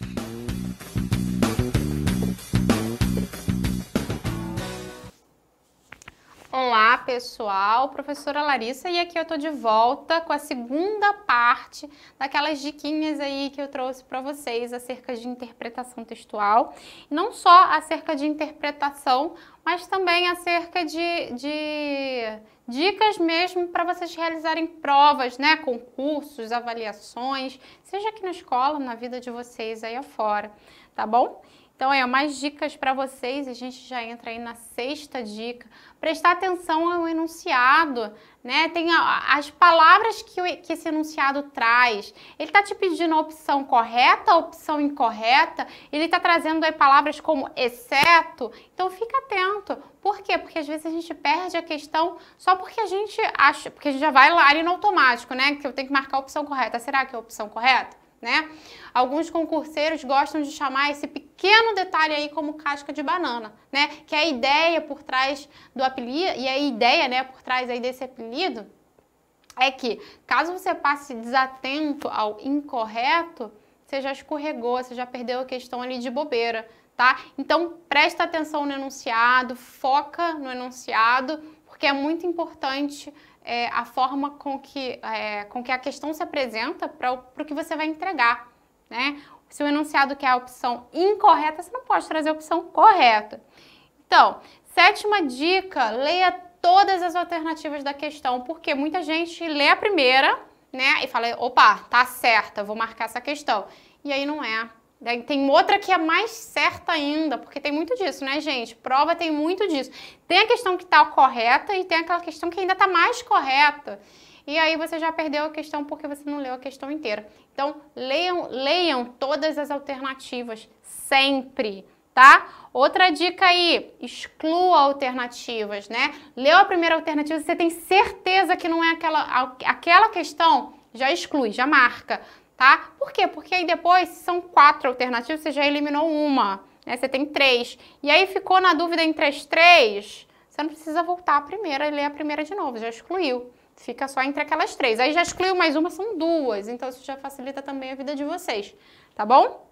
Thank you. Olá, pessoal, professora Larissa, e aqui eu tô de volta com a segunda parte daquelas diquinhas aí que eu trouxe para vocês acerca de interpretação textual, não só acerca de interpretação, mas também acerca de, de dicas mesmo para vocês realizarem provas, né, concursos, avaliações, seja aqui na escola, na vida de vocês aí afora, tá bom? Então, é mais dicas para vocês. A gente já entra aí na sexta dica. Prestar atenção ao enunciado, né? Tem as palavras que, que esse enunciado traz. Ele está te pedindo a opção correta, a opção incorreta. Ele está trazendo aí palavras como exceto. Então, fica atento. Por quê? Porque às vezes a gente perde a questão só porque a gente acha, porque a gente já vai lá ali no automático, né? Que eu tenho que marcar a opção correta. Será que é a opção correta? né? Alguns concurseiros gostam de chamar esse pequeno detalhe aí como casca de banana, né? Que é a ideia por trás do apelido, e a ideia, né, por trás aí desse apelido, é que caso você passe desatento ao incorreto, você já escorregou, você já perdeu a questão ali de bobeira, tá? Então presta atenção no enunciado, foca no enunciado, porque é muito importante é, a forma com que, é, com que a questão se apresenta para o que você vai entregar. Né? Se o enunciado quer a opção incorreta, você não pode trazer a opção correta. Então, sétima dica, leia todas as alternativas da questão, porque muita gente lê a primeira, né, e fala, opa, tá certa, vou marcar essa questão. E aí não é, tem outra que é mais certa ainda, porque tem muito disso, né, gente? Prova tem muito disso. Tem a questão que está correta e tem aquela questão que ainda está mais correta. E aí você já perdeu a questão porque você não leu a questão inteira. Então, leiam, leiam todas as alternativas, sempre, tá? Outra dica aí, exclua alternativas, né? Leu a primeira alternativa, você tem certeza que não é aquela, aquela questão, já exclui, já marca tá? Por quê? Porque aí depois são quatro alternativas, você já eliminou uma, né? Você tem três. E aí ficou na dúvida entre as três, você não precisa voltar a primeira e ler a primeira de novo, já excluiu. Fica só entre aquelas três. Aí já excluiu mais uma, são duas. Então isso já facilita também a vida de vocês, tá bom?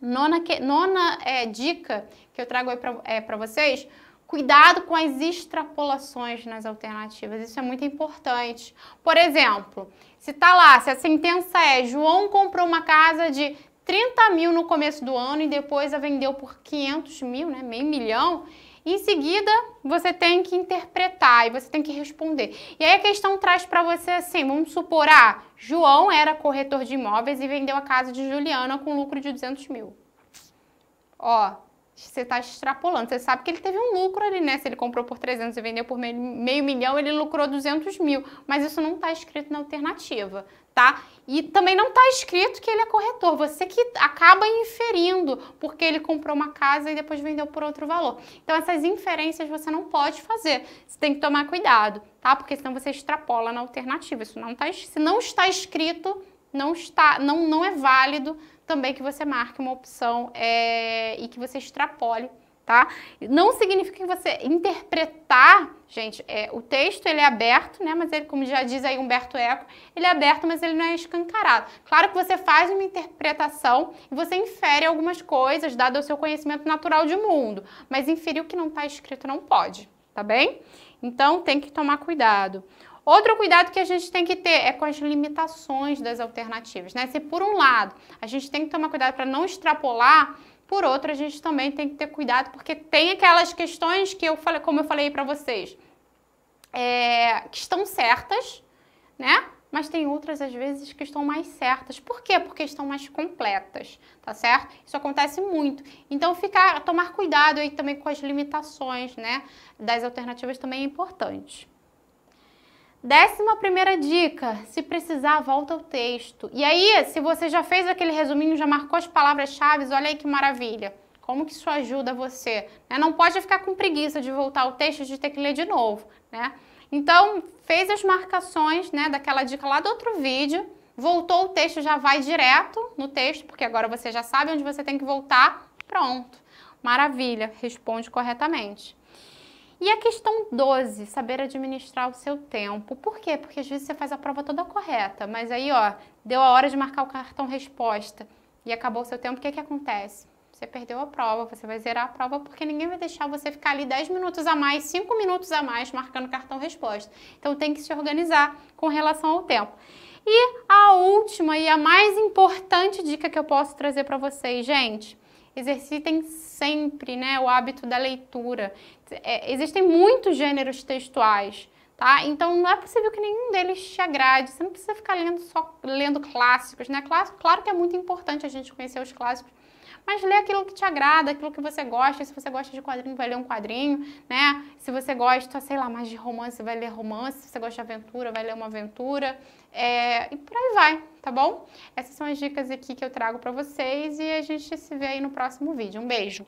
Nona, que, nona é, dica que eu trago aí para é, eh, vocês, Cuidado com as extrapolações nas alternativas, isso é muito importante. Por exemplo, se está lá, se a sentença é João comprou uma casa de 30 mil no começo do ano e depois a vendeu por 500 mil, né, meio milhão, em seguida você tem que interpretar e você tem que responder. E aí a questão traz para você assim, vamos supor, ah, João era corretor de imóveis e vendeu a casa de Juliana com lucro de 200 mil. Ó, você está extrapolando. Você sabe que ele teve um lucro ali, né? Se ele comprou por 300 e vendeu por meio, meio milhão, ele lucrou 200 mil. Mas isso não está escrito na alternativa, tá? E também não está escrito que ele é corretor. Você que acaba inferindo, porque ele comprou uma casa e depois vendeu por outro valor. Então, essas inferências você não pode fazer. Você tem que tomar cuidado, tá? Porque senão você extrapola na alternativa. Isso não, tá, isso não está escrito não está, não, não é válido também que você marque uma opção é, e que você extrapole, tá? Não significa que você interpretar, gente, é, o texto ele é aberto, né? Mas ele, como já diz aí Humberto Eco, ele é aberto, mas ele não é escancarado. Claro que você faz uma interpretação e você infere algumas coisas, dado o seu conhecimento natural de mundo, mas inferir o que não está escrito não pode, tá bem? Então tem que tomar cuidado. Outro cuidado que a gente tem que ter é com as limitações das alternativas, né? Se por um lado a gente tem que tomar cuidado para não extrapolar, por outro a gente também tem que ter cuidado porque tem aquelas questões que eu falei, como eu falei para vocês, é, que estão certas, né? mas tem outras às vezes que estão mais certas. Por quê? Porque estão mais completas, tá certo? Isso acontece muito. Então ficar, tomar cuidado aí também com as limitações, né, das alternativas também é importante. Décima primeira dica, se precisar, volta ao texto. E aí, se você já fez aquele resuminho, já marcou as palavras-chave, olha aí que maravilha. Como que isso ajuda você? Né? Não pode ficar com preguiça de voltar ao texto de ter que ler de novo, né? Então, fez as marcações né, daquela dica lá do outro vídeo, voltou o texto, já vai direto no texto, porque agora você já sabe onde você tem que voltar, pronto. Maravilha, responde corretamente. E a questão 12, saber administrar o seu tempo. Por quê? Porque às vezes você faz a prova toda correta, mas aí, ó, deu a hora de marcar o cartão resposta e acabou o seu tempo, o que, que acontece? Você perdeu a prova, você vai zerar a prova porque ninguém vai deixar você ficar ali 10 minutos a mais, 5 minutos a mais marcando cartão resposta. Então tem que se organizar com relação ao tempo. E a última e a mais importante dica que eu posso trazer para vocês, gente, exercitem sempre né, o hábito da leitura é, existem muitos gêneros textuais, tá? Então não é possível que nenhum deles te agrade. Você não precisa ficar lendo só lendo clássicos, né? Clássico, claro que é muito importante a gente conhecer os clássicos, mas lê aquilo que te agrada, aquilo que você gosta. Se você gosta de quadrinho, vai ler um quadrinho, né? Se você gosta, sei lá, mais de romance, vai ler romance. Se você gosta de aventura, vai ler uma aventura. É... e por aí vai, tá bom? Essas são as dicas aqui que eu trago para vocês e a gente se vê aí no próximo vídeo. Um beijo!